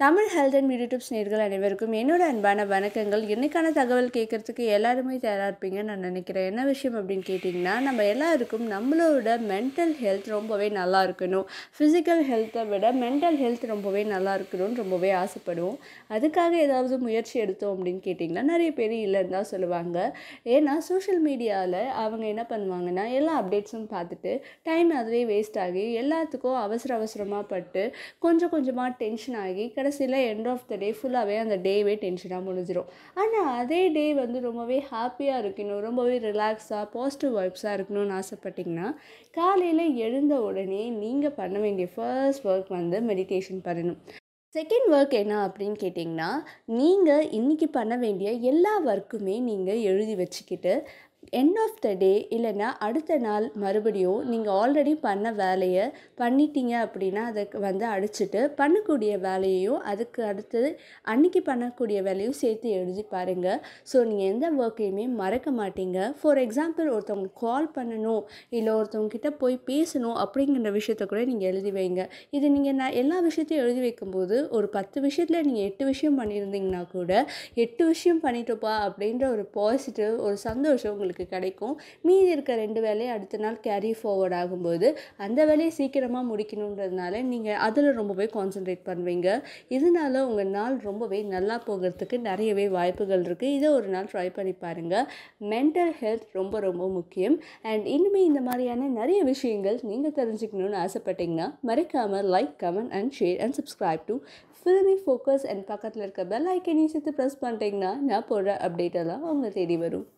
Tamil health and beauty tips நேர்கள் அனைவருக்கும் என்னோட அன்பான வணக்கங்கள் என்னைக்கான தகவல் கேட்குறதுக்கு எல்லாருமே தயாராக இருப்பீங்கன்னு நான் நினைக்கிறேன் என்ன விஷயம் அப்படின்னு கேட்டிங்கன்னா நம்ம எல்லாருக்கும் நம்மளோட மென்டல் ஹெல்த் ரொம்பவே நல்லா இருக்கணும் ஃபிசிக்கல் ஹெல்த்தை விட மென்டல் ஹெல்த் ரொம்பவே நல்லா இருக்கணும்னு ரொம்பவே ஆசைப்படுவோம் அதுக்காக ஏதாவது முயற்சி எடுத்தோம் அப்படின்னு கேட்டிங்கன்னா நிறைய பேர் இல்லைன்னு தான் சொல்லுவாங்க ஏன்னா சோஷியல் மீடியாவில் அவங்க என்ன பண்ணுவாங்கன்னா எல்லா அப்டேட்ஸும் பார்த்துட்டு டைம் அதுவே வேஸ்ட் ஆகி எல்லாத்துக்கும் அவசர அவசரமாக பட்டு கொஞ்சம் கொஞ்சமாக டென்ஷன் ஆகி கடைசியில் எண்ட் ஆஃப் த டே ஃபுல்லாகவே அந்த டேவே டென்ஷனாக முடிஞ்சிடும் ஆனால் அதே டே வந்து ரொம்பவே ஹாப்பியாக இருக்கணும் ரொம்பவே ரிலாக்ஸாக பாசிட்டிவ் வைப்ஸாக இருக்கணும்னு ஆசைப்பட்டிங்கன்னா காலையில் எழுந்த உடனே நீங்கள் பண்ண வேண்டிய ஃபர்ஸ்ட் ஒர்க் வந்து மெடிடேஷன் பண்ணணும் செகண்ட் ஒர்க் என்ன அப்படின்னு கேட்டிங்கன்னா நீங்கள் இன்றைக்கி பண்ண வேண்டிய எல்லா ஒர்க்குமே நீங்கள் எழுதி வச்சுக்கிட்டு என் ஆஃப் த டே இல்லைன்னா அடுத்த நாள் மறுபடியும் நீங்கள் ஆல்ரெடி பண்ண வேலையை பண்ணிட்டீங்க அப்படின்னா அதுக்கு வந்து அடிச்சுட்டு பண்ணக்கூடிய வேலையையும் அதுக்கு அடுத்தது அன்னைக்கு பண்ணக்கூடிய வேலையும் சேர்த்து எழுதி பாருங்கள் ஸோ நீங்கள் எந்த ஒர்க்கையுமே மறக்க மாட்டீங்க ஃபார் எக்ஸாம்பிள் ஒருத்தவங்க கால் பண்ணணும் இல்லை ஒருத்தவங்கக்கிட்ட போய் பேசணும் அப்படிங்கிற விஷயத்த கூட நீங்கள் எழுதி வைங்க இது நீங்கள் நான் எல்லா விஷயத்தையும் எழுதி வைக்கும்போது ஒரு பத்து விஷயத்தில் நீங்கள் எட்டு விஷயம் பண்ணியிருந்தீங்கன்னா கூட எட்டு விஷயம் பண்ணிட்டோப்பா அப்படின்ற ஒரு பாசிட்டிவ் ஒரு சந்தோஷம் உங்களுக்கு உங்களுக்கு கிடைக்கும் மீதி இருக்க ரெண்டு வேலையை அடுத்த நாள் கேரி ஃபார்வர்ட் ஆகும்போது அந்த வேலையை சீக்கிரமாக முடிக்கணுன்றதுனால நீங்கள் அதில் ரொம்பவே கான்சென்ட்ரேட் பண்ணுவீங்க இதனால் உங்கள் நாள் ரொம்பவே நல்லா போகிறதுக்கு நிறையவே வாய்ப்புகள் இருக்குது இதை ஒரு நாள் ட்ரை பண்ணி பாருங்கள் மென்டல் ஹெல்த் ரொம்ப ரொம்ப முக்கியம் அண்ட் இனிமேல் இந்த மாதிரியான நிறைய விஷயங்கள் நீங்கள் தெரிஞ்சுக்கணும்னு ஆசைப்பட்டீங்கன்னா மறைக்காமல் like comment and share and subscribe to filmy focus and பக்கத்தில் இருக்க பெல் ஐக்கனையும் சேர்த்து ப்ரெஸ் பண்ணிட்டீங்கன்னா நான் போடுற அப்டேட்டெல்லாம் அவங்க தேடி வரும்